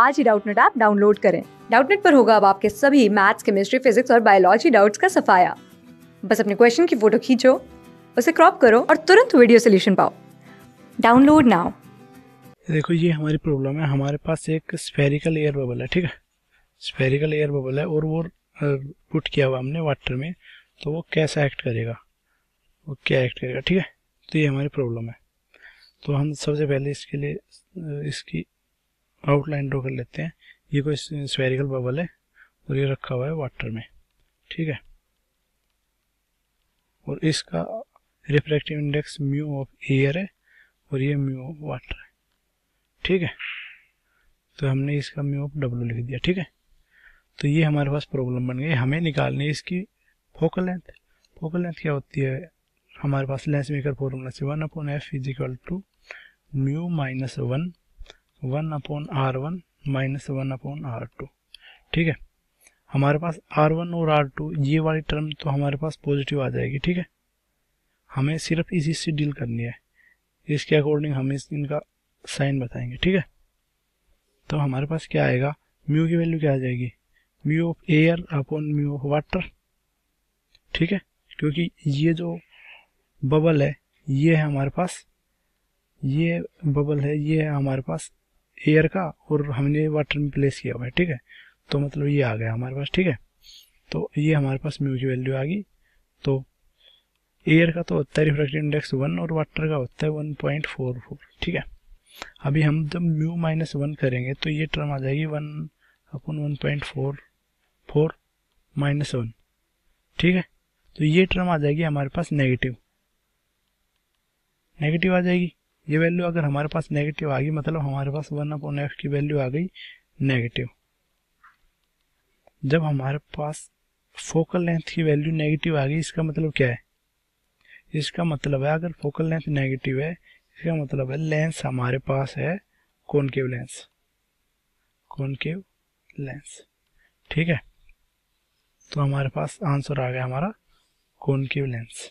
आज ही Doubtnut app download करें डाउटनेट पर होगा अब आपके सभी मैथ्स केमिस्ट्री फिजिक्स और बायोलॉजी डाउट्स का सफाया बस अपने क्वेश्चन की फोटो खींचो उसे क्रॉप करो और तुरंत वीडियो सोल्यूशन पाओ डाउनलोड नाउ देखो ये हमारी प्रॉब्लम है हमारे पास एक स्पेरिकल एयर बबल है ठीक है स्पेरिकल एयर बबल है और वो पुट किया हुआ हमने वाटर में तो वो कैसा एक्ट करेगा वो क्या एक्ट करेगा ठीक है तो ये हमारी प्रॉब्लम है तो हम सबसे पहले इसके लिए इसकी आउटलाइन ड्रॉ कर लेते हैं ये कोई स्वेरिकल बबल है और ये रखा हुआ है वाटर में ठीक है और इसका refractive index mu of air है और ये म्यू ऑफ वाटर है ठीक है तो हमने इसका म्यू ऑफ डब्ल्यू लिख दिया ठीक है तो ये हमारे पास प्रॉब्लम बन गई हमें निकालनी है इसकी फोकल लेंथ फोकल लेंथ क्या होती है हमारे पास लेंस मेकर फॉर्मूला से one upon F is equal to mu minus one one upon R one minus one upon R two ठीक है हमारे पास आर वन और आर टू ये वाली टर्म तो हमारे पास पॉजिटिव आ जाएगी ठीक है हमें सिर्फ इसी से डील करनी है इसके अकॉर्डिंग हम इस इनका साइन बताएंगे ठीक है तो हमारे पास क्या आएगा म्यू की वैल्यू क्या आ जाएगी mu of air upon mu of water ठीक है क्योंकि ये जो बबल है ये है हमारे पास ये बबल है ये है हमारे पास एयर का और हमने वाटर में प्लेस किया हुआ है ठीक है तो मतलब ये आ गया हमारे पास ठीक है तो ये हमारे पास म्यू की वैल्यू आ गई तो एयर का तो होता है रिफ्रैक्टिव इंडेक्स वन और वाटर का होता है वन पॉइंट फोर फोर ठीक है अभी हम जब म्यू माइनस वन करेंगे तो ये टर्म आ जाएगी one upon one point four four minus one ठीक है तो ये टर्म आ जाएगी हमारे पास नेगेटिव नेगेटिव आ जाएगी ये वैल्यू अगर हमारे पास नेगेटिव आ गई मतलब हमारे पास वन अपॉन एफ की वैल्यू आ गई नेगेटिव जब हमारे पास फोकल लेंथ की वैल्यू नेगेटिव आ गई इसका मतलब क्या है इसका मतलब है अगर फोकल लेंथ नेगेटिव है इसका मतलब है लेंस हमारे पास है कॉनकेव लेंस कॉनकेव लेंस ठीक है तो हमारे पास आंसर आ गया हमारा कॉनकेव लेंस